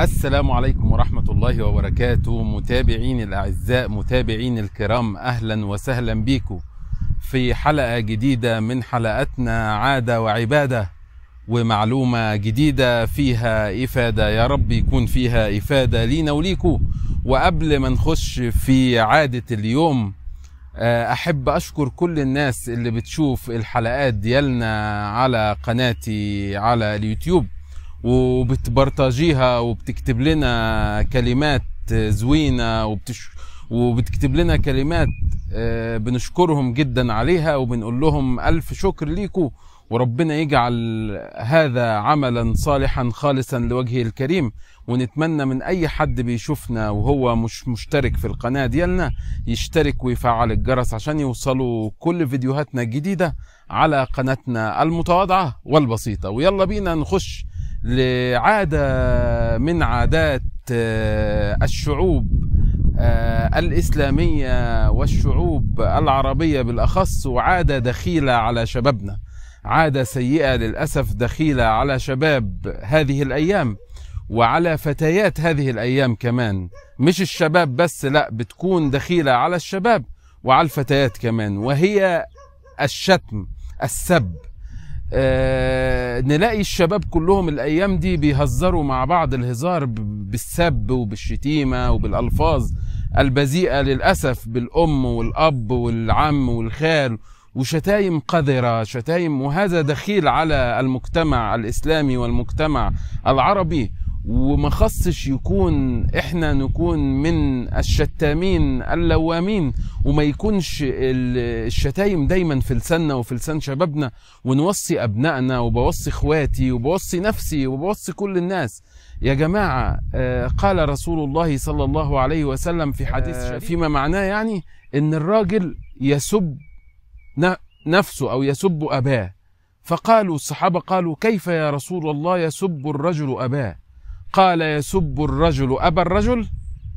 السلام عليكم ورحمة الله وبركاته متابعين الأعزاء متابعين الكرام أهلا وسهلا بيكم في حلقة جديدة من حلقتنا عادة وعبادة ومعلومة جديدة فيها إفادة يا رب يكون فيها إفادة لينا وليكم وقبل ما نخش في عادة اليوم آه، أحب أشكر كل الناس اللي بتشوف الحلقات ديالنا على قناتي على اليوتيوب وبتبرطاجيها وبتكتب لنا كلمات زوينه وبتش وبتكتب لنا كلمات آه، بنشكرهم جدا عليها وبنقول لهم الف شكر ليكم وربنا يجعل هذا عملا صالحا خالصا لوجهه الكريم ونتمنى من اي حد بيشوفنا وهو مش مشترك في القناه ديالنا يشترك ويفعل الجرس عشان يوصلوا كل فيديوهاتنا الجديده على قناتنا المتواضعه والبسيطه ويلا بينا نخش لعادة من عادات آه، الشعوب آه، الإسلامية والشعوب العربية بالأخص وعادة دخيلة على شبابنا عادة سيئة للأسف دخيلة على شباب هذه الأيام وعلى فتيات هذه الأيام كمان مش الشباب بس لا بتكون دخيلة على الشباب وعلى الفتيات كمان وهي الشتم السب آه، نلاقي الشباب كلهم الايام دي بيهزروا مع بعض الهزار بالسب وبالشتيمه وبالالفاظ البذيئه للاسف بالام والاب والعم والخال وشتايم قذره شتايم وهذا دخيل على المجتمع الاسلامي والمجتمع العربي وما خصش يكون احنا نكون من الشتامين اللوامين وما يكونش الشتايم دايما في لساننا وفي لسان شبابنا ونوصي ابنائنا وبوصي اخواتي وبوصي نفسي وبوصي كل الناس يا جماعه آه، قال رسول الله صلى الله عليه وسلم في حديث آه. شريف فيما معناه يعني ان الراجل يسب نفسه او يسب اباه فقالوا الصحابه قالوا كيف يا رسول الله يسب الرجل اباه قال يسب الرجل أبا الرجل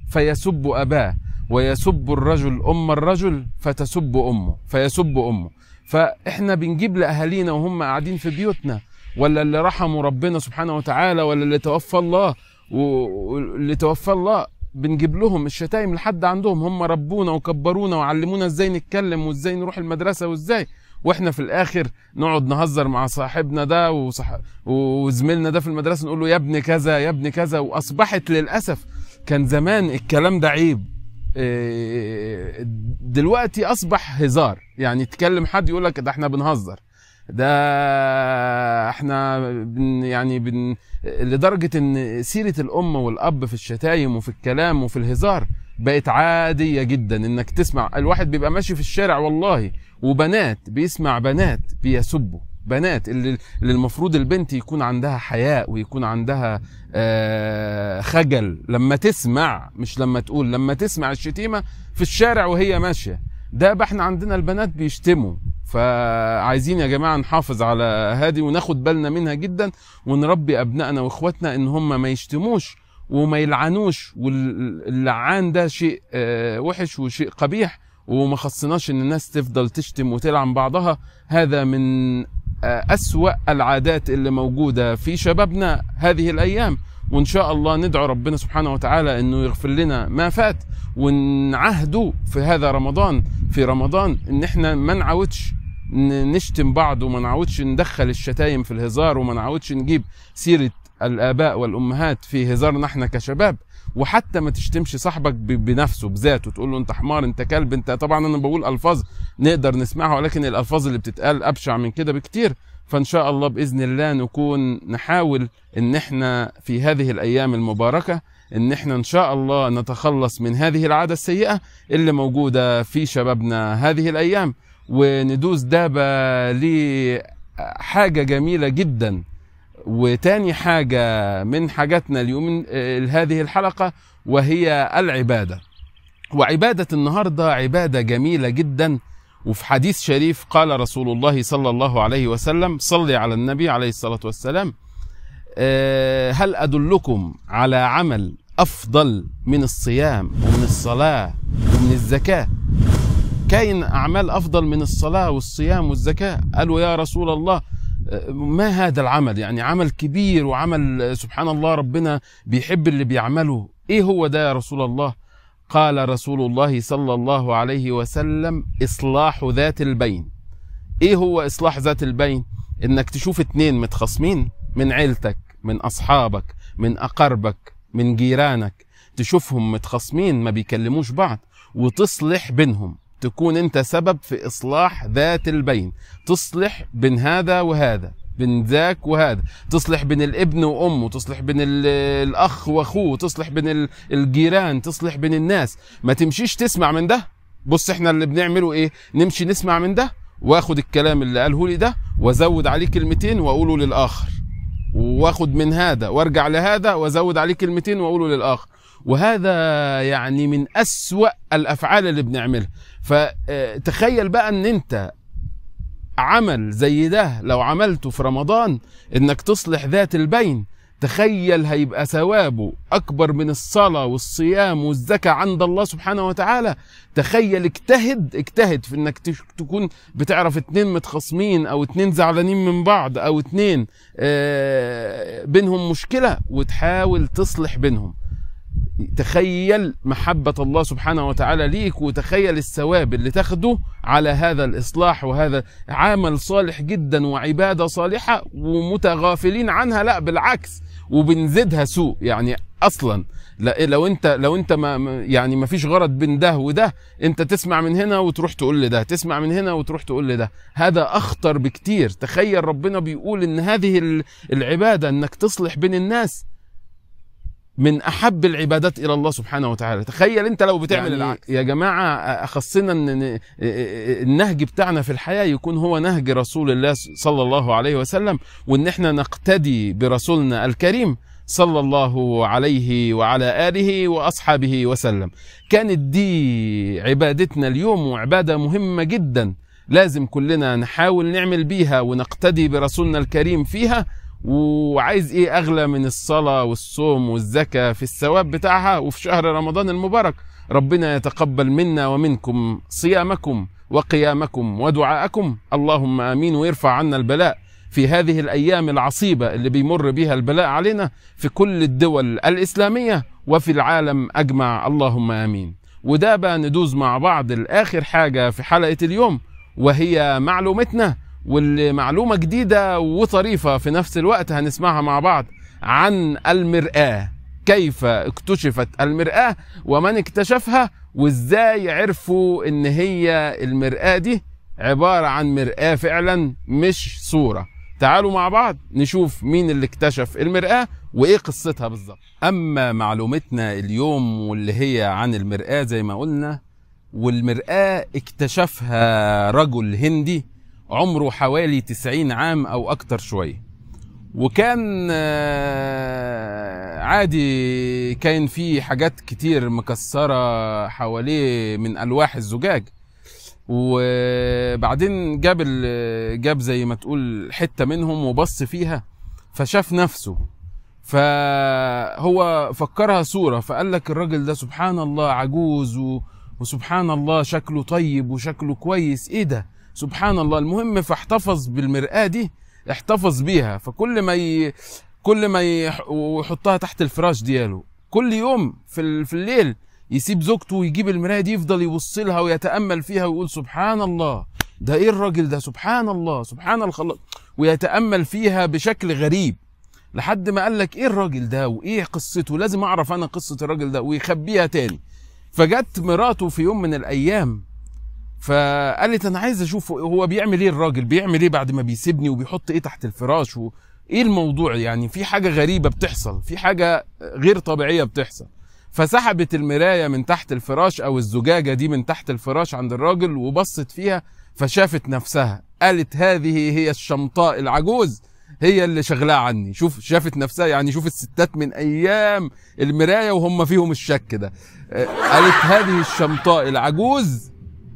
فيسب أباه ويسب الرجل أم الرجل فتسب أمه فيسب أمه فإحنا بنجيب لأهالينا وهم قاعدين في بيوتنا ولا اللي رحموا ربنا سبحانه وتعالى ولا اللي توفى الله واللي توفى الله بنجيب لهم الشتايم لحد عندهم هم ربونا وكبرونا وعلمونا ازاي نتكلم وازاي نروح المدرسه وازاي واحنا في الاخر نقعد نهزر مع صاحبنا ده وصح... وزميلنا ده في المدرسه نقول له يا ابن كذا يا ابن كذا واصبحت للاسف كان زمان الكلام ده عيب آه، دلوقتي اصبح هزار يعني تكلم حد يقول لك ده احنا بنهزر ده احنا بن يعني بن لدرجه ان سيره الام والاب في الشتايم وفي الكلام وفي الهزار بقت عادية جدا انك تسمع الواحد بيبقى ماشي في الشارع والله وبنات بيسمع بنات بيسبوا بنات اللي, اللي المفروض البنت يكون عندها حياء ويكون عندها آه خجل لما تسمع مش لما تقول لما تسمع الشتيمة في الشارع وهي ماشية ده بقى احنا عندنا البنات بيشتموا فعايزين يا جماعه نحافظ على هذه وناخد بالنا منها جدا ونربي ابنائنا واخواتنا ان هم ما يشتموش وما يلعنوش واللعان ده شيء آه، وحش وشيء قبيح وما خصناش ان الناس تفضل تشتم وتلعن بعضها هذا من آه، أسوأ العادات اللي موجودة في شبابنا هذه الأيام وإن شاء الله ندعو ربنا سبحانه وتعالى أنه يغفر لنا ما فات ونعهده في هذا رمضان في رمضان أن احنا ما نعودش نشتم بعض وما نعودش ندخل الشتايم في الهزار وما نعودش نجيب سيرة الاباء والامهات في هزارنا احنا كشباب وحتى ما تشتمش صاحبك بنفسه بذاته تقول له انت حمار انت كلب انت طبعا انا بقول الفاظ نقدر نسمعها ولكن الالفاظ اللي بتتقال ابشع من كده بكتير فان شاء الله باذن الله نكون نحاول ان احنا في هذه الايام المباركه ان احنا ان شاء الله نتخلص من هذه العاده السيئه اللي موجوده في شبابنا هذه الايام وندوس دابه لحاجه جميله جدا وتاني حاجة من حاجاتنا اليوم آه، هذه الحلقة وهي العبادة وعبادة النهاردة عبادة جميلة جدا وفي حديث شريف قال رسول الله صلى الله عليه وسلم صلي على النبي عليه الصلاة والسلام آه، هل أدلكم على عمل أفضل من الصيام ومن الصلاة ومن الزكاة كاين أعمال أفضل من الصلاة والصيام والزكاة قالوا يا رسول الله ما هذا العمل يعني عمل كبير وعمل سبحان الله ربنا بيحب اللي بيعمله ايه هو ده يا رسول الله قال رسول الله صلى الله عليه وسلم اصلاح ذات البين ايه هو اصلاح ذات البين انك تشوف اتنين متخاصمين من عيلتك من اصحابك من اقاربك من جيرانك تشوفهم متخاصمين ما بيكلموش بعض وتصلح بينهم تكون انت سبب في اصلاح ذات البين تصلح بين هذا وهذا بين ذاك وهذا تصلح بين الابن وامه تصلح بين الاخ واخوه تصلح بين الجيران تصلح بين الناس ما تمشيش تسمع من ده بص احنا اللي بنعمله ايه نمشي نسمع من ده واخد الكلام اللي قاله لي ده وازود عليه كلمتين واقوله للاخر واخد من هذا وارجع لهذا وازود عليه كلمتين واقوله للاخر وهذا يعني من اسوا الافعال اللي بنعملها فتخيل بقى ان انت عمل زي ده لو عملته في رمضان انك تصلح ذات البين تخيل هيبقى ثوابه أكبر من الصلاة والصيام والزكاة عند الله سبحانه وتعالى تخيل اجتهد اجتهد في انك تكون بتعرف اتنين متخاصمين او اتنين زعلانين من بعض او اتنين اه بينهم مشكلة وتحاول تصلح بينهم تخيل محبة الله سبحانه وتعالى ليك وتخيل الثواب اللي تاخده على هذا الإصلاح وهذا عمل صالح جدا وعبادة صالحة ومتغافلين عنها لا بالعكس وبنزيدها سوء يعني اصلا لا لو انت لو انت ما يعني ما فيش غرض بين ده وده انت تسمع من هنا وتروح تقول لده تسمع من هنا وتروح تقول لده هذا اخطر بكتير تخيل ربنا بيقول ان هذه العباده انك تصلح بين الناس من احب العبادات الى الله سبحانه وتعالى تخيل انت لو بتعمل يعني العكس يا جماعه اخصنا ان النهج بتاعنا في الحياه يكون هو نهج رسول الله صلى الله عليه وسلم وان احنا نقتدي برسولنا الكريم صلى الله عليه وعلى اله واصحابه وسلم كانت دي عبادتنا اليوم وعباده مهمه جدا لازم كلنا نحاول نعمل بيها ونقتدي برسولنا الكريم فيها وعايز ايه اغلى من الصلاه والصوم والزكاه في الثواب بتاعها وفي شهر رمضان المبارك ربنا يتقبل منا ومنكم صيامكم وقيامكم ودعاءكم اللهم امين ويرفع عنا البلاء في هذه الايام العصيبه اللي بيمر بها البلاء علينا في كل الدول الاسلاميه وفي العالم اجمع اللهم امين وده بقى ندوز مع بعض لاخر حاجه في حلقه اليوم وهي معلومتنا والمعلومة جديدة وطريفة في نفس الوقت هنسمعها مع بعض عن المرآة كيف اكتشفت المرآة ومن اكتشفها وازاي عرفوا ان هي المرآة دي عبارة عن مرآة فعلا مش صورة تعالوا مع بعض نشوف مين اللي اكتشف المرآة وايه قصتها بالظبط اما معلومتنا اليوم واللي هي عن المرآة زي ما قلنا والمرآة اكتشفها رجل هندي عمره حوالي 90 عام او اكتر شويه وكان آه، عادي كان في حاجات كتير مكسرة حواليه من ألواح الزجاج وبعدين جاب جاب زي ما تقول حتة منهم وبص فيها فشاف نفسه فهو فكرها صورة فقال لك الراجل ده سبحان الله عجوز وسبحان الله شكله طيب وشكله كويس ايه ده سبحان الله المهم فاحتفظ بالمرآة دي احتفظ بيها فكل ما ي... كل ما يحطها تحت الفراش دياله كل يوم في, في الليل يسيب زوجته ويجيب المرايه دي يفضل يبص لها ويتامل فيها ويقول سبحان الله ده ايه الراجل ده سبحان الله سبحان الخلاق ويتامل فيها بشكل غريب لحد ما قال لك ايه الراجل ده وايه قصته لازم اعرف انا قصه الراجل ده ويخبيها تاني فجت مراته في يوم من الايام فقالت انا عايز اشوف هو بيعمل ايه الراجل بيعمل ايه بعد ما بيسيبني وبيحط ايه تحت الفراش و... ايه الموضوع يعني في حاجه غريبه بتحصل في حاجه غير طبيعيه بتحصل فسحبت المرايه من تحت الفراش او الزجاجه دي من تحت الفراش عند الراجل وبصت فيها فشافت نفسها قالت هذه هي الشمطاء العجوز هي اللي شغلاه عني شوف شافت نفسها يعني شوف الستات من ايام المرايه وهم فيهم الشك ده آه، قالت هذه الشمطاء العجوز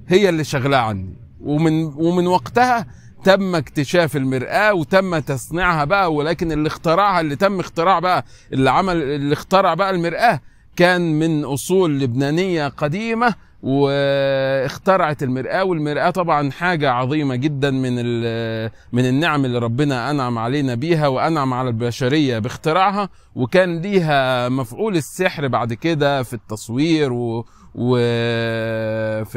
هي اللي شغلاه عني ومن ومن وقتها تم اكتشاف المرآة وتم تصنيعها بقى ولكن اللي اخترعها اللي تم اختراع بقى اللي عمل اللي اخترع بقى المرآة كان من أصول لبنانية قديمة واخترعت المرآة والمرآة طبعا حاجة عظيمة جدا من من النعم اللي ربنا أنعم علينا بيها وأنعم على البشرية باختراعها وكان ليها مفعول السحر بعد كده في التصوير و وفي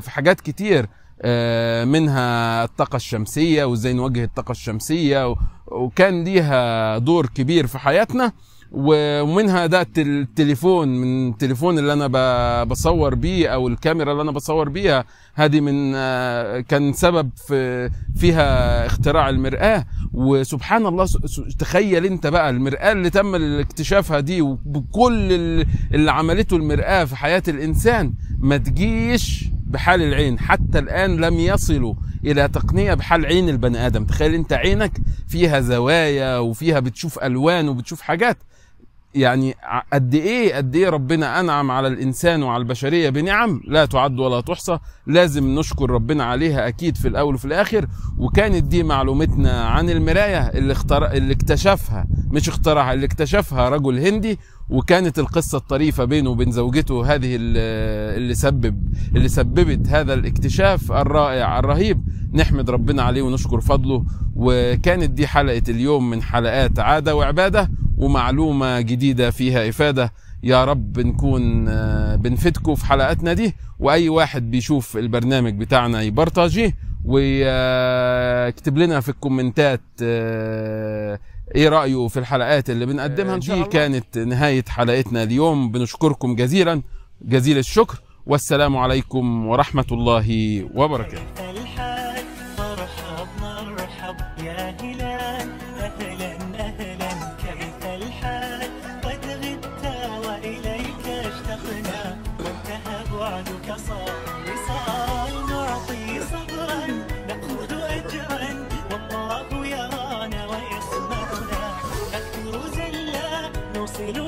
في حاجات كتير آه، منها الطاقة الشمسية وازاي نوجه الطاقة الشمسية وكان ليها دور كبير في حياتنا ومنها ده التليفون من التليفون اللي انا بصور بيه او الكاميرا اللي انا بصور بيها هذه من آه، كان سبب في فيها اختراع المرآة وسبحان الله تخيل انت بقى المرآة اللي تم اكتشافها دي وبكل اللي عملته المرآة في حياة الإنسان ما تجيش بحال العين حتى الآن لم يصلوا إلى تقنية بحال عين البني آدم تخيل انت عينك فيها زوايا وفيها بتشوف ألوان وبتشوف حاجات يعني قد ايه قد ايه ربنا انعم على الانسان وعلى البشريه بنعم لا تعد ولا تحصى لازم نشكر ربنا عليها اكيد في الاول وفي الاخر وكانت دي معلومتنا عن المرايه اللي اختر... اللي اكتشفها مش اخترعها اللي اكتشفها رجل هندي وكانت القصة الطريفة بينه وبين زوجته هذه اللي سبب اللي سببت هذا الاكتشاف الرائع الرهيب نحمد ربنا عليه ونشكر فضله وكانت دي حلقة اليوم من حلقات عادة وعبادة ومعلومة جديدة فيها إفادة يا رب نكون آه، بنفيدكم في حلقاتنا دي وأي واحد بيشوف البرنامج بتاعنا يبرتاجيه آه، ويكتب لنا في الكومنتات آه، ايه رايه في الحلقات اللي بنقدمها ان شاء الله. دي كانت نهايه حلقتنا اليوم بنشكركم جزيلا جزيل الشكر والسلام عليكم ورحمه الله وبركاته to you.